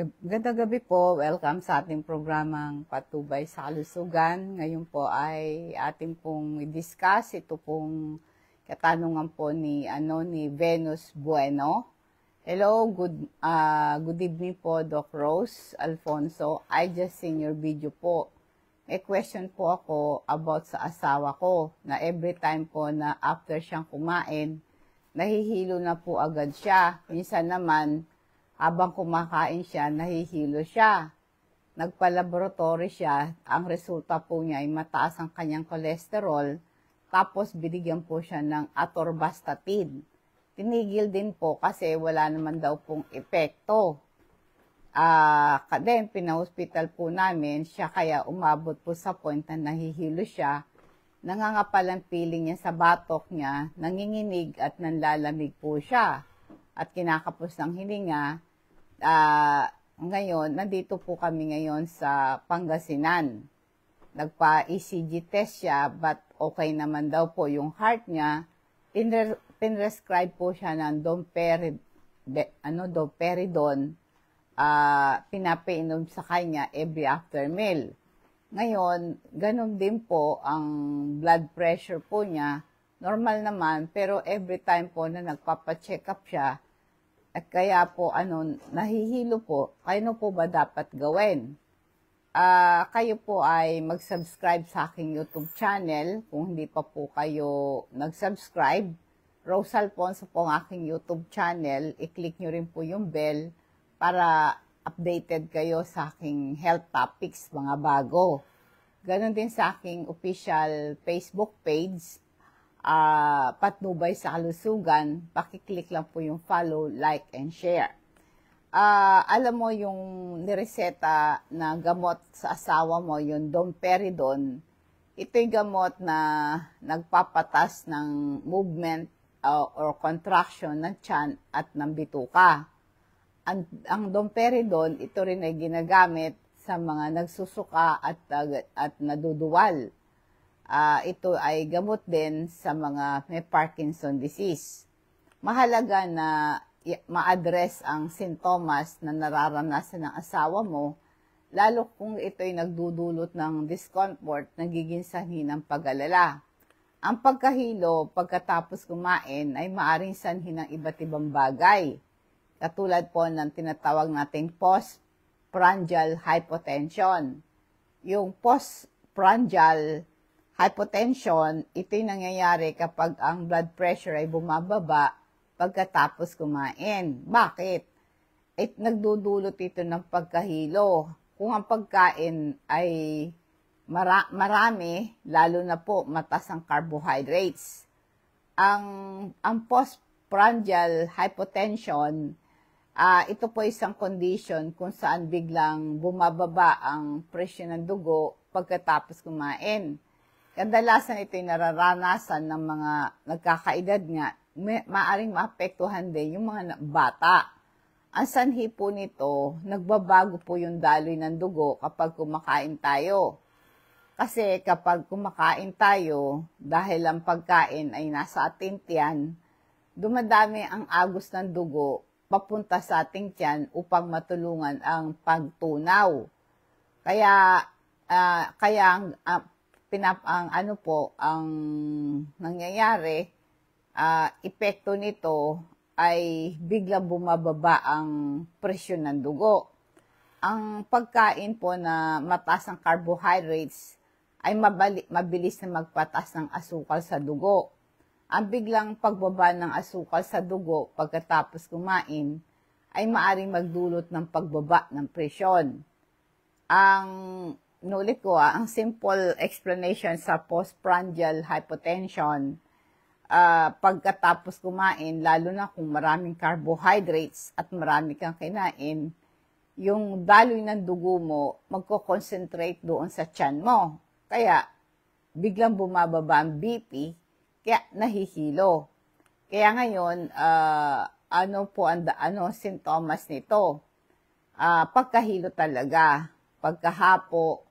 Magandang gabi po. Welcome sa ating programang Patubay sa Kalusugan. Ngayon po ay ating pong i-discuss ito pong katanungan po ni ano ni Venus Bueno. Hello, good uh, good evening po Doc Rose Alfonso. I just seen your video po. May question po ako about sa asawa ko na every time po na after siyang kumain, nahihilo na po agad siya. Minsan naman habang kumakain siya, nahihilo siya. Nagpa-laboratory siya. Ang resulta po niya ay mataas ang kanyang kolesterol. Tapos binigyan po siya ng atorvastatin. Tinigil din po kasi wala naman daw pong epekto. Ah, uh, then pina-hospital po namin siya kaya umabot po sa point na nahihilo siya. Nangangapalang piling niya sa batok niya, nanginginig at nanlalamig po siya at kinakapos ng hininga, uh, ngayon, nandito po kami ngayon sa Pangasinan. Nagpa-ECG test siya but okay naman daw po yung heart niya. Pinre- pinrescribe po siya ng domperid, de, ano, domperidon uh, ah, pinapainom sa kanya every after meal. Ngayon, ganun din po ang blood pressure po niya. Normal naman, pero every time po na nagpapacheck up siya, at kaya po, ano, nahihilo po, ano po ba dapat gawin? Uh, kayo po ay mag-subscribe sa aking YouTube channel kung hindi pa po kayo nag-subscribe. Rose Alfonso po ang aking YouTube channel. I-click nyo rin po yung bell para updated kayo sa aking health topics, mga bago. Ganon din sa aking official Facebook page, uh, patnubay sa kalusugan, pakiclick lang po yung follow, like, and share. Uh, alam mo yung nireseta na gamot sa asawa mo, yung domperidone, ito yung gamot na nagpapatas ng movement uh, or contraction ng tiyan at ng bituka. Ang, ang domperidone, ito rin ay ginagamit sa mga nagsusuka at, uh, at naduduwal uh, ito ay gamot din sa mga may Parkinson disease. Mahalaga na ma-address ang sintomas na nararanasan ng asawa mo, lalo kung ito'y nagdudulot ng discomfort, nagiging sanhi ng pag-alala. Ang pagkahilo pagkatapos kumain ay maaring sanhi ng iba't ibang bagay. Katulad po ng tinatawag nating postprandial hypotension. Yung postprandial Hypotension, ito yung nangyayari kapag ang blood pressure ay bumababa pagkatapos kumain. Bakit? It, nagdudulot ito ng pagkahilo. Kung ang pagkain ay mara- marami, lalo na po matas ang carbohydrates. Ang, ang postprandial hypotension, uh, ito po isang condition kung saan biglang bumababa ang presyo ng dugo pagkatapos kumain kadalasan ay nararanasan ng mga nagkakaedad nga, may, maaring maapektuhan din yung mga bata. Ang sanhi po nito, nagbabago po yung daloy ng dugo kapag kumakain tayo. Kasi kapag kumakain tayo, dahil ang pagkain ay nasa ating tiyan, dumadami ang agos ng dugo papunta sa ating tiyan upang matulungan ang pagtunaw. Kaya, uh, kaya ang uh, pinap ang ano po ang nangyayari uh, epekto nito ay bigla bumababa ang presyon ng dugo. Ang pagkain po na mataas ang carbohydrates ay mabali, mabilis na magpatas ng asukal sa dugo. Ang biglang pagbaba ng asukal sa dugo pagkatapos kumain ay maaring magdulot ng pagbaba ng presyon. Ang Inulit ko ah, ang simple explanation sa postprandial hypotension uh, pagkatapos kumain, lalo na kung maraming carbohydrates at marami kang kinain, yung daloy ng dugo mo magko-concentrate doon sa tiyan mo. Kaya biglang bumababa ang BP, kaya nahihilo. Kaya ngayon, uh, ano po ang da, ano sintomas nito? Uh, pagkahilo talaga, pagkahapo,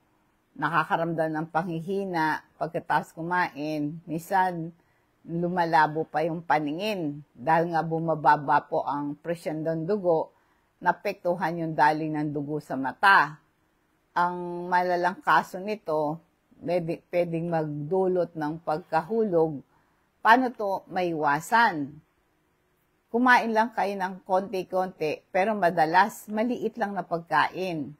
nakakaramdam ng panghihina pagkatapos kumain. Minsan, lumalabo pa yung paningin dahil nga bumababa po ang presyon ng dugo, napektuhan yung dali ng dugo sa mata. Ang malalang kaso nito, pwede, pwedeng magdulot ng pagkahulog. Paano to maiwasan? Kumain lang kayo ng konti-konti, pero madalas maliit lang na pagkain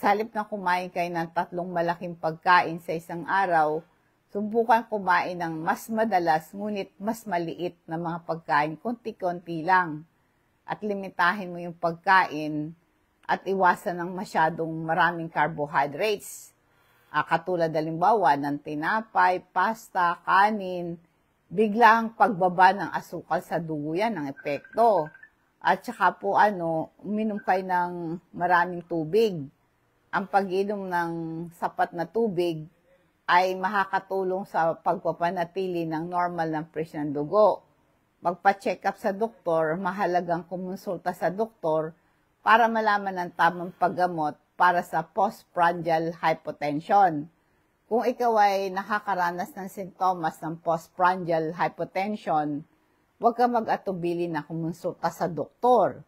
sa na kumain kayo ng tatlong malaking pagkain sa isang araw, subukan kumain ng mas madalas ngunit mas maliit na mga pagkain, konti-konti lang. At limitahin mo yung pagkain at iwasan ng masyadong maraming carbohydrates. Ah, katulad halimbawa ng tinapay, pasta, kanin, biglang pagbaba ng asukal sa dugo yan ang epekto. At saka po ano, uminom kayo ng maraming tubig ang pag-inom ng sapat na tubig ay makakatulong sa pagpapanatili ng normal ng presyon ng dugo. Magpa-check up sa doktor, mahalagang kumonsulta sa doktor para malaman ang tamang paggamot para sa postprandial hypotension. Kung ikaw ay nakakaranas ng sintomas ng postprandial hypotension, huwag ka mag-atubili na kumonsulta sa doktor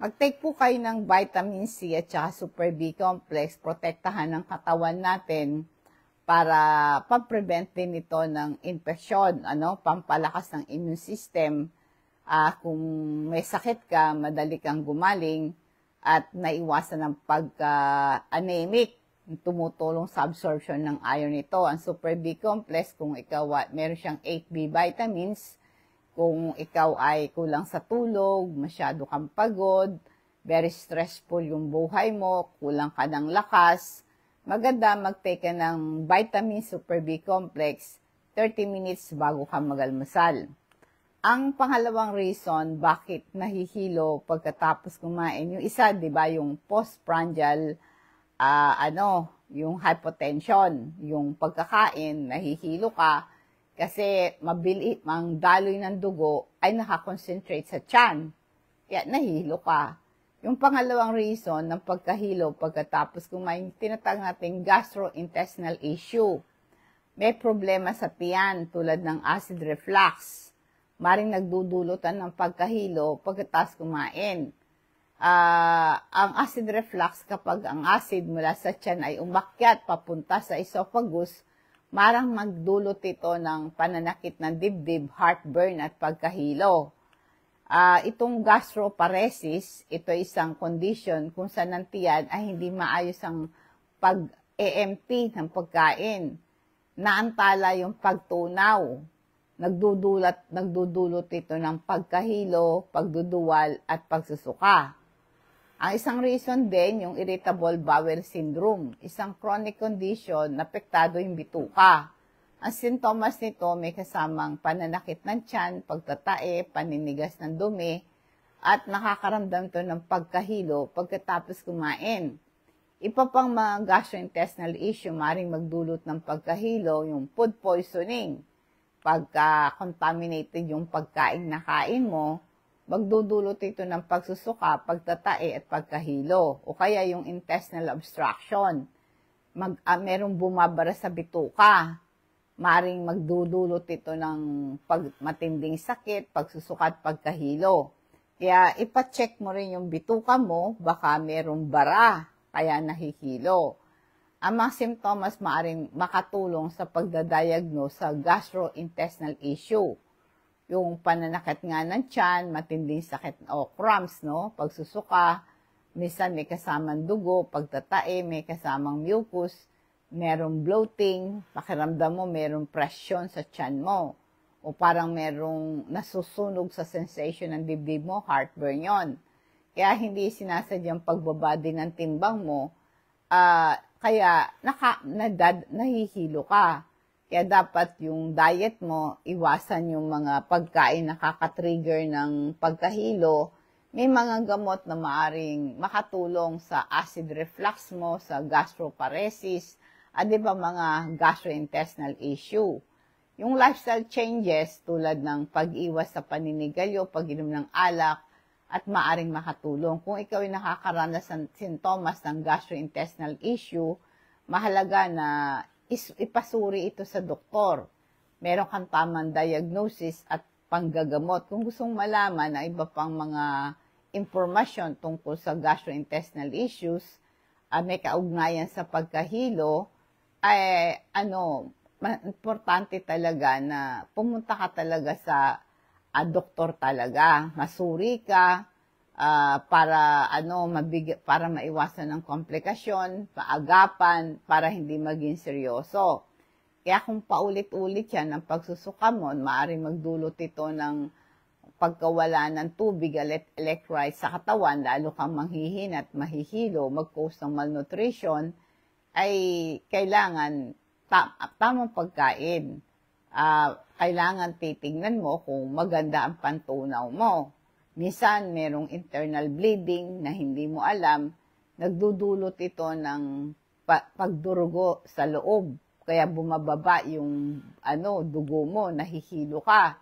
Mag-take po kayo ng vitamin C at saka super B complex. Protektahan ng katawan natin para pag-prevent din ito ng infeksyon, ano, pampalakas ng immune system. Uh, kung may sakit ka, madali kang gumaling at naiwasan ng pagka-anemic. Tumutulong sa absorption ng iron nito. Ang super B complex, kung ikaw meron siyang 8B vitamins, kung ikaw ay kulang sa tulog, masyado kang pagod, very stressful yung buhay mo, kulang ka ng lakas, maganda mag-take ka ng vitamin super B complex 30 minutes bago ka magalmasal. Ang pangalawang reason bakit nahihilo pagkatapos kumain, yung isa, 'di ba, yung postprandial uh, ano, yung hypotension, yung pagkakain, nahihilo ka, kasi mabili, mang daloy ng dugo ay nakakonsentrate sa tiyan. Kaya nahihilo ka. Yung pangalawang reason ng pagkahilo pagkatapos kumain, tinatag natin gastrointestinal issue. May problema sa tiyan tulad ng acid reflux. Maring nagdudulutan ng pagkahilo pagkatapos kumain. Uh, ang acid reflux kapag ang acid mula sa tiyan ay umakyat papunta sa esophagus, marang magdulot ito ng pananakit ng dibdib, heartburn at pagkahilo. Uh, itong gastroparesis, ito isang condition kung saan ang tiyan ay hindi maayos ang pag-EMT ng pagkain. Naantala yung pagtunaw. Nagdudulat, nagdudulot ito ng pagkahilo, pagduduwal at pagsusuka. Ang isang reason din, yung irritable bowel syndrome, isang chronic condition na apektado yung bituka. Ang sintomas nito may kasamang pananakit ng tiyan, pagtatae, paninigas ng dumi, at nakakaramdam to ng pagkahilo pagkatapos kumain. Iba pang mga gastrointestinal issue, maring magdulot ng pagkahilo, yung food poisoning, pagka-contaminated yung pagkain na kain mo, Magdudulot ito ng pagsusuka, pagtatae at pagkahilo o kaya yung intestinal obstruction. Mag, uh, merong bumabara sa bituka. Maring magdudulot ito ng pag, matinding sakit, pagsusuka at pagkahilo. Kaya ipacheck mo rin yung bituka mo, baka merong bara, kaya nahihilo. Ang mga simptomas maaring makatulong sa pagdadiagnose sa gastrointestinal issue yung pananakit nga ng tiyan, matinding sakit o cramps, no? Pagsusuka, minsan may kasamang dugo, pagtatae, may kasamang mucus, merong bloating, pakiramdam mo merong presyon sa tiyan mo. O parang merong nasusunog sa sensation ng dibdib mo, heartburn yon. Kaya hindi sinasadyang din ng timbang mo, uh, kaya naka, nadad, nahihilo ka kaya dapat yung diet mo, iwasan yung mga pagkain na kakatrigger ng pagkahilo. May mga gamot na maaring makatulong sa acid reflux mo, sa gastroparesis, at di ba mga gastrointestinal issue. Yung lifestyle changes tulad ng pag-iwas sa paninigalyo, pag-inom ng alak, at maaring makatulong. Kung ikaw ay nakakaranas ng sintomas ng gastrointestinal issue, mahalaga na is ipasuri ito sa doktor. Meron kang tamang diagnosis at panggagamot. Kung gustong malaman ang iba pang mga impormasyon tungkol sa gastrointestinal issues, uh, may kaugnayan sa pagkahilo, ay eh, ano, importante talaga na pumunta ka talaga sa uh, doktor talaga. Masuri ka, uh, para ano mabig para maiwasan ng komplikasyon, paagapan para hindi maging seryoso. Kaya kung paulit-ulit yan ang pagsusuka mo, maaaring magdulot ito ng pagkawala ng tubig, at electrolyte sa katawan, lalo kang manghihin at mahihilo, mag ng malnutrition, ay kailangan ta- tamang pagkain. Uh, kailangan titingnan mo kung maganda ang pantunaw mo Misan, merong internal bleeding na hindi mo alam. Nagdudulot ito ng pa- pagdurugo sa loob. Kaya bumababa yung ano, dugo mo, nahihilo ka.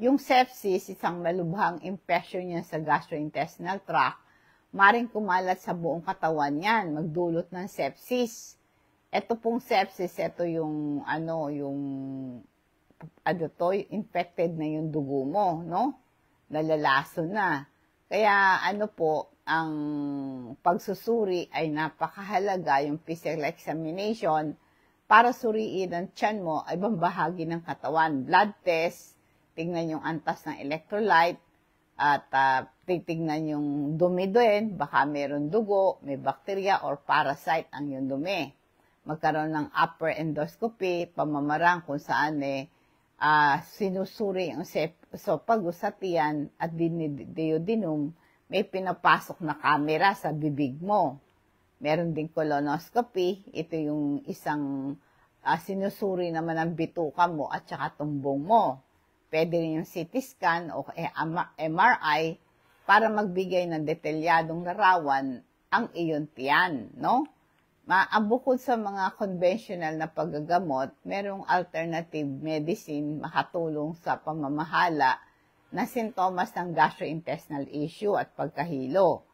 Yung sepsis, isang malubhang infection niya sa gastrointestinal tract, maring kumalat sa buong katawan niyan, magdulot ng sepsis. Ito pong sepsis, ito yung ano, yung ano to, infected na yung dugo mo, no? nalalaso na. Kaya ano po, ang pagsusuri ay napakahalaga yung physical examination para suriin ang tiyan mo ay bahagi ng katawan. Blood test, tingnan yung antas ng electrolyte, at uh, titignan yung dumi doon, baka meron dugo, may bakterya or parasite ang yung dumi. Magkaroon ng upper endoscopy, pamamarang kung saan eh, uh, sinusuri yung safety So, pag-usap yan at dinideodinum, may pinapasok na camera sa bibig mo. Meron din colonoscopy. Ito yung isang uh, sinusuri naman ang bituka mo at saka tumbong mo. Pwede rin yung CT scan o MRI para magbigay ng detalyadong larawan ang iyon tiyan, no? Maabukod ah, sa mga conventional na paggagamot, merong alternative medicine makatulong sa pamamahala na sintomas ng gastrointestinal issue at pagkahilo.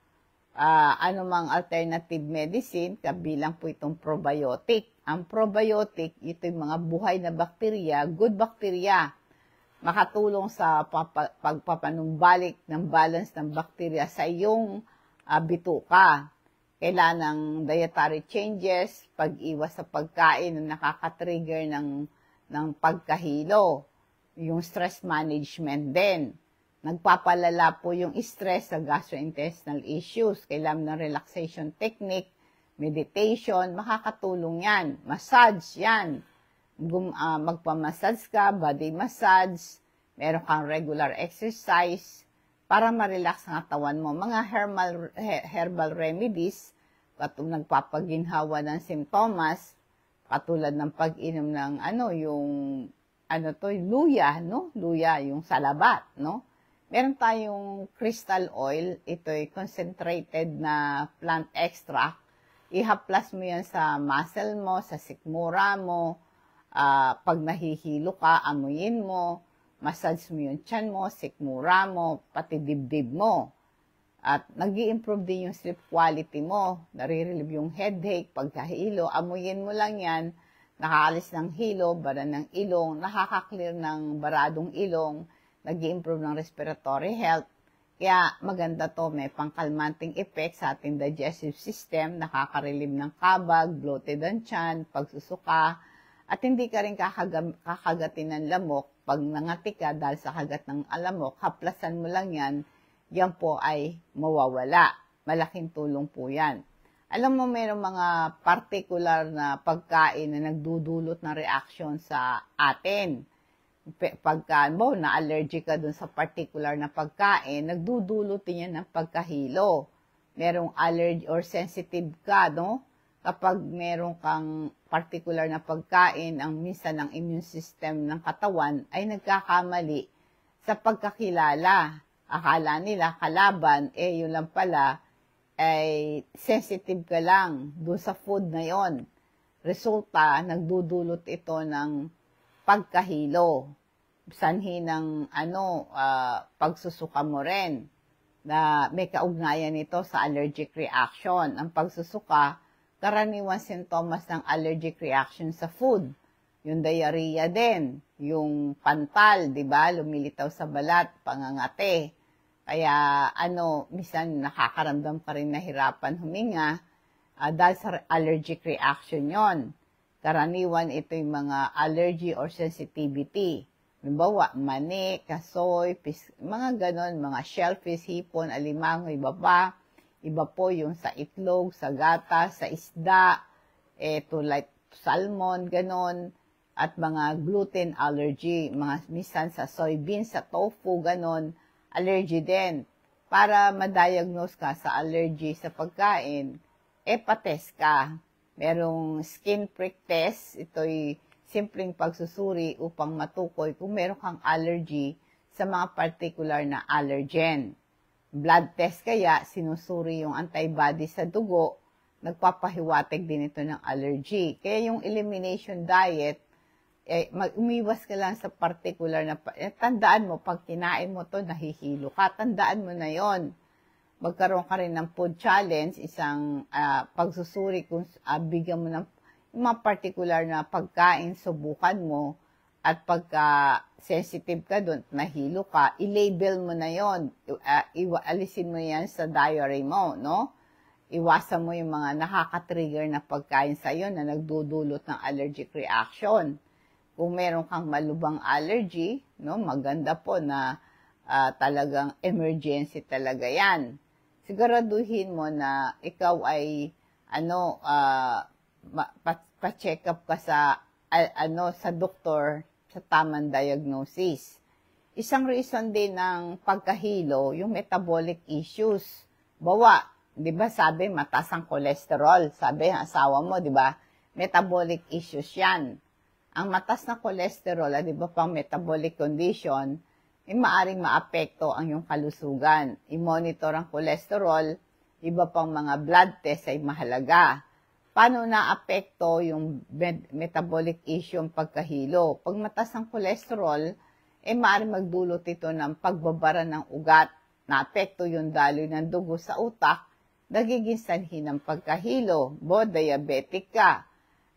Uh, ah, mang alternative medicine, kabilang po itong probiotic. Ang probiotic, ito yung mga buhay na bakterya, good bacteria, makatulong sa pagpapanumbalik ng balance ng bakterya sa iyong uh, bituka kailanang dietary changes, pag-iwas sa pagkain na nakaka-trigger ng, ng pagkahilo, yung stress management din. Nagpapalala po yung stress sa gastrointestinal issues. Kailangan ng relaxation technique, meditation, makakatulong yan. Massage yan. Gum, uh, magpamassage ka, body massage, meron kang regular exercise, para ma-relax ang atawan mo. Mga herbal, herbal remedies, at nagpapaginhawa ng simptomas, katulad ng pag-inom ng ano, yung ano to, luya, no? Luya, yung salabat, no? Meron tayong crystal oil, ito'y concentrated na plant extract. Ihaplas mo yan sa muscle mo, sa sikmura mo, uh, pag nahihilo ka, amuyin mo, massage mo yung chan mo, sikmura mo, pati dibdib mo. At nag improve din yung sleep quality mo. Narirelieve yung headache, pagkahilo. Amuyin mo lang yan. Nakaalis ng hilo, bara ng ilong, nakaka-clear ng baradong ilong, nag improve ng respiratory health. Kaya maganda to, may pangkalmanting effect sa ating digestive system, nakaka-relieve ng kabag, bloated ang chan, pagsusuka, at hindi ka rin kakagam, kakagatin ng lamok. Pag nangati ka dahil sa kagat ng alamok, haplasan mo lang yan, yan po ay mawawala. Malaking tulong po yan. Alam mo, mayroong mga particular na pagkain na nagdudulot ng reaction sa atin. Pagka, mo, na allergic ka dun sa particular na pagkain, nagdudulot din yan ng pagkahilo. Merong allergy or sensitive ka, no? Kapag merong kang particular na pagkain, ang minsan ng immune system ng katawan ay nagkakamali sa pagkakilala akala nila kalaban, eh yun lang pala, ay sensitive ka lang doon sa food na yon. Resulta, nagdudulot ito ng pagkahilo, sanhi ng ano, uh, pagsusuka mo rin na may kaugnayan ito sa allergic reaction. Ang pagsusuka, karaniwang sintomas ng allergic reaction sa food yung diarrhea din, yung pantal, di ba? Lumilitaw sa balat, pangangate. Kaya ano, minsan nakakaramdam pa rin nahirapan huminga uh, dahil sa allergic reaction yon. Karaniwan ito yung mga allergy or sensitivity. Halimbawa, mani, kasoy, pis, mga ganon, mga shellfish, hipon, alimango, iba pa. Iba po yung sa itlog, sa gata, sa isda, eh, to like salmon, ganon at mga gluten allergy, mga misan sa soybean, sa tofu, ganon, allergy din. Para ma-diagnose ka sa allergy sa pagkain, e eh, patest ka. Merong skin prick test, ito'y simpleng pagsusuri upang matukoy kung meron kang allergy sa mga particular na allergen. Blood test kaya, sinusuri yung antibody sa dugo, nagpapahiwatig din ito ng allergy. Kaya yung elimination diet, eh, mag, umiwas ka lang sa particular na, eh, tandaan mo, pag kinain mo to, nahihilo ka, tandaan mo na yon Magkaroon ka rin ng food challenge, isang uh, pagsusuri kung uh, bigyan mo ng yung mga particular na pagkain, subukan mo, at pagka sensitive ka doon, nahilo ka, i-label mo na yon uh, ah, iwaalisin mo yan sa diary mo, no? Iwasan mo yung mga nakaka-trigger na pagkain sa iyo na nagdudulot ng allergic reaction. Kung meron kang malubang allergy, no, maganda po na uh, talagang emergency talaga 'yan. Siguraduhin mo na ikaw ay ano uh, pa-check up ka sa uh, ano sa doktor sa tamang diagnosis. Isang reason din ng pagkahilo, yung metabolic issues. Bawa, 'di ba sabi mataas ang cholesterol, sabi ang asawa mo, 'di ba? Metabolic issues 'yan ang matas na cholesterol ah, di ba pang metabolic condition ay eh, maaring maapekto ang iyong kalusugan. I-monitor ang cholesterol, iba pang mga blood test ay mahalaga. Paano naapekto yung med- metabolic issue ang pagkahilo? Pag matas ang cholesterol, eh maaaring magdulot ito ng pagbabara ng ugat. Naapekto yung daloy ng dugo sa utak, nagiging sanhi ng pagkahilo, bo diabetic ka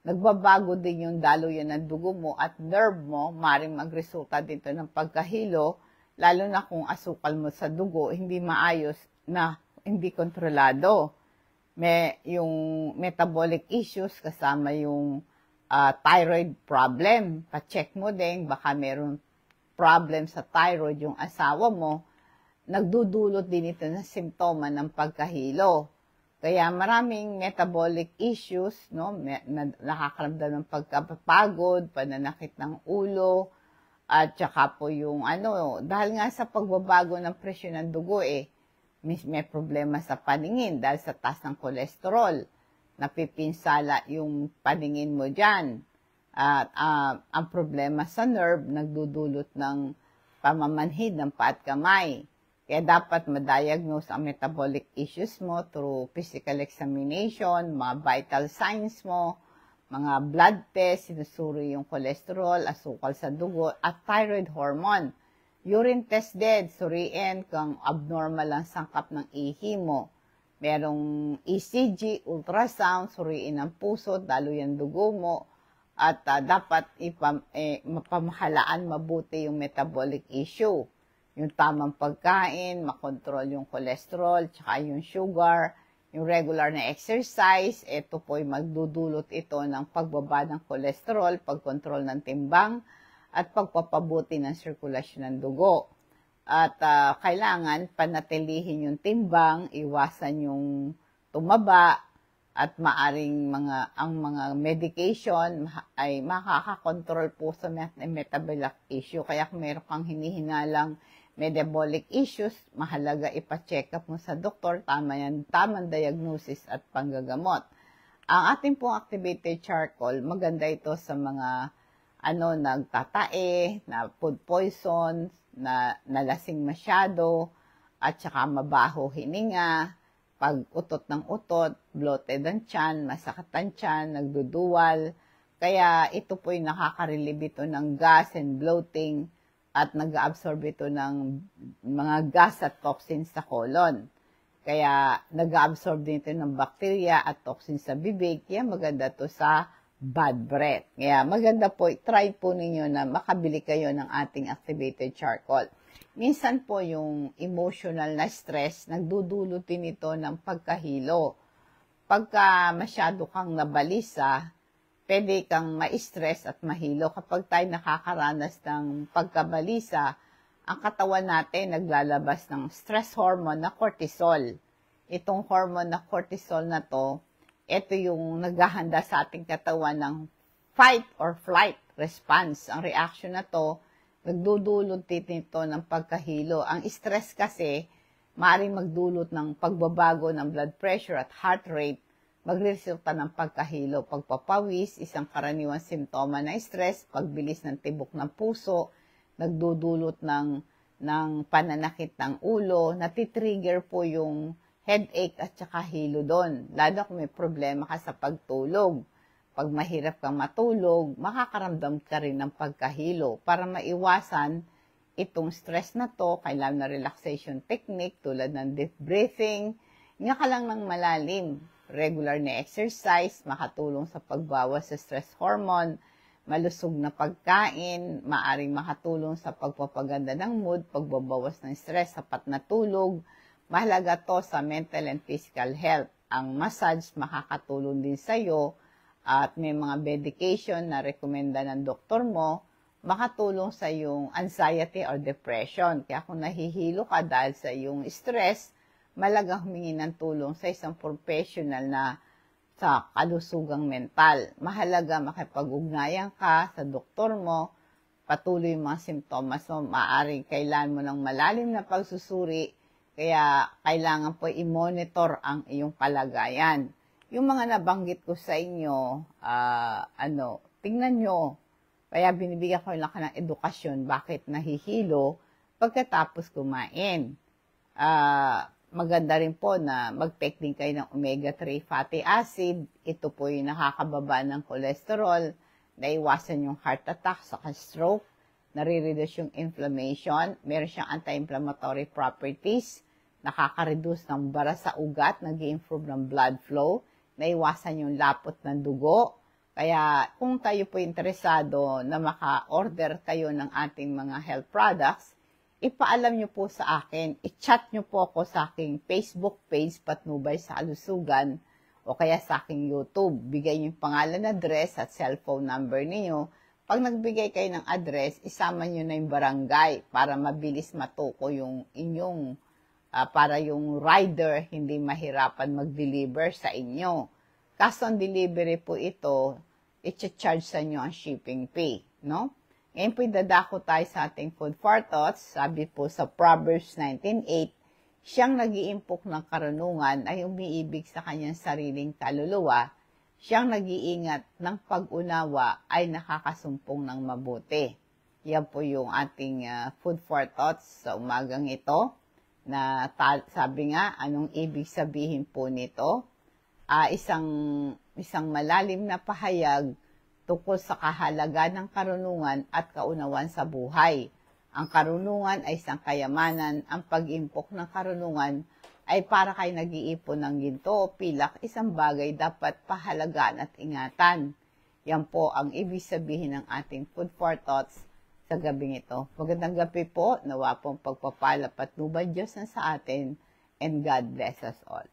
nagbabago din yung daluyan ng dugo mo at nerve mo, maring magresulta dito ng pagkahilo, lalo na kung asukal mo sa dugo, hindi maayos na hindi kontrolado. May yung metabolic issues kasama yung uh, thyroid problem. Pa-check mo din, baka meron problem sa thyroid yung asawa mo. Nagdudulot din ito ng simptoma ng pagkahilo kaya maraming metabolic issues, no? nakakaramdam ng pagkapagod, pananakit ng ulo, at saka po yung ano, dahil nga sa pagbabago ng presyo ng dugo eh, may, may problema sa paningin dahil sa taas ng kolesterol, napipinsala yung paningin mo dyan. At uh, ang problema sa nerve, nagdudulot ng pamamanhid ng paat kamay kaya dapat ma-diagnose ang metabolic issues mo through physical examination, mga vital signs mo, mga blood test, sinusuri yung cholesterol, asukal sa dugo, at thyroid hormone. Urine test din, suriin kung abnormal ang sangkap ng ihi mo. Merong ECG, ultrasound, suriin ang puso, dalo yung dugo mo, at uh, dapat ipam, eh, mapamahalaan mabuti yung metabolic issue yung tamang pagkain, makontrol yung cholesterol, tsaka yung sugar, yung regular na exercise, ito po ay magdudulot ito ng pagbaba ng cholesterol, pagkontrol ng timbang, at pagpapabuti ng sirkulasyon ng dugo. At uh, kailangan panatilihin yung timbang, iwasan yung tumaba, at maaring mga ang mga medication ay makakakontrol po sa metabolic issue. Kaya kung meron kang hinihinalang metabolic issues, mahalaga ipacheck up mo sa doktor, tama yan, tamang diagnosis at panggagamot. Ang ating pong activated charcoal, maganda ito sa mga ano, nagtatae, na food poison, na nalasing masyado, at saka mabaho hininga, pag utot ng utot, bloated ang tiyan, masakit ang tiyan, nagduduwal. Kaya ito po yung nakaka-relieve ito ng gas and bloating at nag-absorb ito ng mga gas at toxins sa colon. Kaya nag-absorb din ito ng bacteria at toxins sa bibig. Kaya maganda to sa bad breath. Kaya maganda po, try po ninyo na makabili kayo ng ating activated charcoal. Minsan po yung emotional na stress, nagdudulot din ito ng pagkahilo. Pagka masyado kang nabalisa, pwede kang ma-stress at mahilo kapag tayo nakakaranas ng pagkabalisa, ang katawan natin naglalabas ng stress hormone na cortisol. Itong hormone na cortisol na to, ito yung naghahanda sa ating katawan ng fight or flight response. Ang reaction na to, nagdudulot nito ng pagkahilo. Ang stress kasi, maaaring magdulot ng pagbabago ng blood pressure at heart rate magresulta ng pagkahilo, pagpapawis, isang karaniwang simptoma ng stress, pagbilis ng tibok ng puso, nagdudulot ng, ng pananakit ng ulo, natitrigger po yung headache at saka hilo doon. Lalo kung may problema ka sa pagtulog. Pag mahirap kang matulog, makakaramdam ka rin ng pagkahilo. Para maiwasan itong stress na to, kailangan na relaxation technique tulad ng deep breathing, nga ka lang ng malalim regular na exercise, makatulong sa pagbawas sa stress hormone, malusog na pagkain, maaring makatulong sa pagpapaganda ng mood, pagbabawas ng stress, sapat na tulog. Mahalaga to sa mental and physical health. Ang massage makakatulong din sa iyo at may mga medication na rekomenda ng doktor mo makatulong sa iyong anxiety or depression. Kaya kung nahihilo ka dahil sa iyong stress, malaga humingi ng tulong sa isang professional na sa kalusugang mental. Mahalaga makipag-ugnayan ka sa doktor mo, patuloy yung mga simptomas mo, maaaring kailan mo ng malalim na pagsusuri, kaya kailangan po i-monitor ang iyong kalagayan. Yung mga nabanggit ko sa inyo, uh, ano, tingnan nyo, kaya binibigyan ko lang ka ng edukasyon, bakit nahihilo pagkatapos kumain. Uh, maganda rin po na mag-pack din kayo ng omega-3 fatty acid. Ito po yung nakakababa ng cholesterol, naiwasan yung heart attack, saka stroke, nare-reduce yung inflammation, meron siyang anti-inflammatory properties, nakaka-reduce ng bara sa ugat, nag improve ng blood flow, naiwasan yung lapot ng dugo. Kaya kung tayo po interesado na maka-order kayo ng ating mga health products, ipaalam nyo po sa akin. I-chat nyo po ako sa aking Facebook page, Patnubay sa Alusugan, o kaya sa aking YouTube. Bigay nyo yung pangalan, address, at cellphone number niyo. Pag nagbigay kayo ng address, isama nyo na yung barangay para mabilis matuko yung inyong, uh, para yung rider hindi mahirapan mag-deliver sa inyo. Cash on delivery po ito, i-charge sa inyo ang shipping fee, no? Ngayon po idadako tayo sa ating food for thoughts. Sabi po sa Proverbs 19.8, Siyang nag-iimpok ng karunungan ay umiibig sa kanyang sariling kaluluwa. Siyang nag-iingat ng pag-unawa ay nakakasumpong ng mabuti. Yan po yung ating uh, food for thoughts sa umagang ito na sabi nga anong ibig sabihin po nito? Uh, isang isang malalim na pahayag tungkol sa kahalaga ng karunungan at kaunawan sa buhay. Ang karunungan ay isang kayamanan. Ang pag-impok ng karunungan ay para kay nag-iipon ng ginto o pilak, isang bagay dapat pahalagaan at ingatan. Yan po ang ibig sabihin ng ating Food for Thoughts sa gabing ito. Magandang gabi po, nawa pong pagpapala patnubay Diyos na sa atin, and God bless us all.